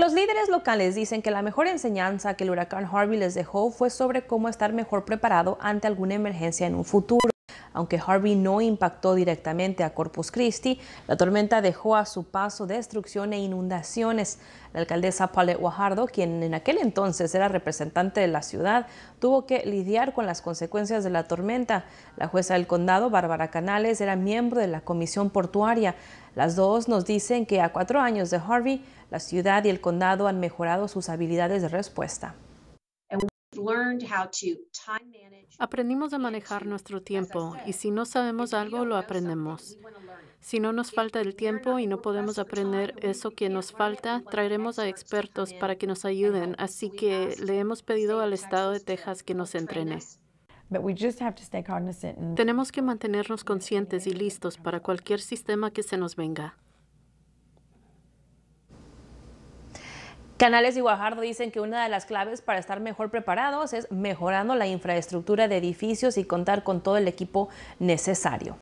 los líderes locales dicen que la mejor enseñanza que el huracán Harvey les dejó fue sobre cómo estar mejor preparado ante alguna emergencia en un futuro. Aunque Harvey no impactó directamente a Corpus Christi, la tormenta dejó a su paso destrucción e inundaciones. La alcaldesa Paulette Guajardo, quien en aquel entonces era representante de la ciudad, tuvo que lidiar con las consecuencias de la tormenta. La jueza del condado, Bárbara Canales, era miembro de la comisión portuaria. Las dos nos dicen que a cuatro años de Harvey, la ciudad y el condado han mejorado sus habilidades de respuesta. Aprendimos a manejar nuestro tiempo y si no sabemos algo, lo aprendemos. Si no nos falta el tiempo y no podemos aprender eso que nos falta, traeremos a expertos para que nos ayuden. Así que le hemos pedido al Estado de Texas que nos entrene. Tenemos que mantenernos conscientes y listos para cualquier sistema que se nos venga. Canales y Guajardo dicen que una de las claves para estar mejor preparados es mejorando la infraestructura de edificios y contar con todo el equipo necesario.